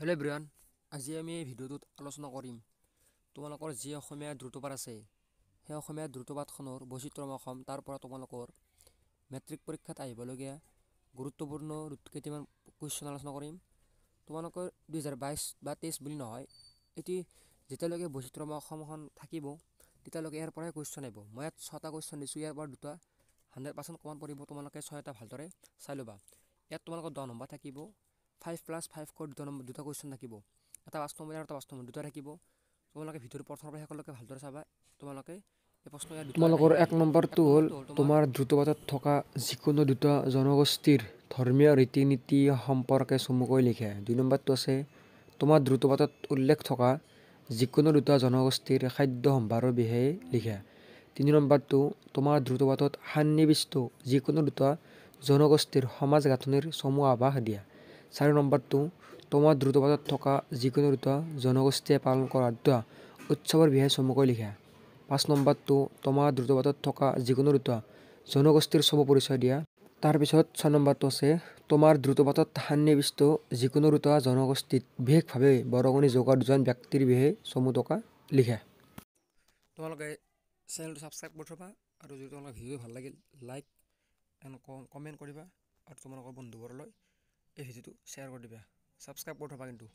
hello' Brian আজি আমি এই ভিডিঅ'টোত আলোচনা কৰিম তোমালোকৰ যি অসমীয়া দ্ৰুতপাত আছে সেই অসমীয়া দ্ৰুতপাতখনৰ বৈচিত্ৰম অসম তাৰ পৰা তোমালোকৰ মেট্ৰিক পৰীক্ষাত আহিবলগীয়া গুৰুত্বপূৰ্ণ কেইটামান কুৱেশ্যন আলোচনা কৰিম তোমালোকৰ দুহেজাৰ বাইছ বা তেইছ বুলি নহয় এটি যেতিয়ালৈকে বৈচিত্ৰম অসমখন থাকিব তেতিয়ালৈকে ইয়াৰ পৰাই কুৱেশ্যন আহিব মই ইয়াত ছটা কুৱেশ্যন দিছোঁ ইয়াৰ পৰা দুটা হাণ্ড্ৰেড পাৰ্চেণ্ট কমান পৰিব তোমালোকে ছয়টা ভালদৰে চাই ল'বা ইয়াত তোমালোকৰ দহ নম্বৰ থাকিব ফাইভ প্লাছ ফাইভ কৰ দুটা নম্বৰ দুটা কুৱেশ্যন থাকিব এটা পাঁচ নম্বৰীয়া এটা পাঁচ নম্বৰ দুটা থাকিব তোমালোকে ভিডিঅ'ৰ প্ৰথমৰ পৰা শেষলৈকে ভালদৰে চাবা তোমালোকে তোমালোকৰ এক নম্বৰটো হ'ল তোমাৰ দ্ৰুতবাদত থকা যিকোনো দুটা জনগোষ্ঠীৰ ধৰ্মীয় ৰীতি নীতি সম্পৰ্কে চমুকৈ লিখে দুই নম্বৰটো আছে তোমাৰ দ্ৰুতবাদত উল্লেখ থকা যিকোনো দুটা জনগোষ্ঠীৰ খাদ্য সম্ভাৰৰ বিষয়ে লিখে তিনি নম্বৰটো তোমাৰ দ্ৰুতবাদত সান্নিবিষ্ট যিকোনো দুটা জনগোষ্ঠীৰ সমাজ গাঁথনিৰ চমু আভাস দিয়া চাৰি নম্বৰটো তোমাৰ দ্ৰুতপাতত থকা যিকোনো দুটা জনগোষ্ঠীয়ে পালন কৰা দুটা উৎসৱৰ বিষয়ে চমুকৈ লিখা পাঁচ নম্বৰটো তোমাৰ দ্ৰুতপাতত থকা যিকোনো দুটা জনগোষ্ঠীৰ চমু পৰিচয় দিয়া তাৰপিছত ছয় নম্বৰটো আছে তোমাৰ দ্ৰুতপাতত সান্নিবিষ্ট যিকোনো দুটা জনগোষ্ঠীত বিশেষভাৱে বৰঙণি যোগা দুজন ব্যক্তিৰ বিষয়ে চমু টকা লিখা তোমালোকে চেনেলটো ছাবস্ক্ৰাইব কৰি থবা আৰু যদি তোমালোকক ভিডিঅ' ভাল লাগিল লাইক এণ্ড কমেণ্ট কৰিবা আৰু তোমালোকৰ বন্ধুবোৰলৈ এই ভিডিওটো শ্বেয়াৰ কৰি দিবা ছাবস্ক্ৰাইব কৰি থবা কিন্তু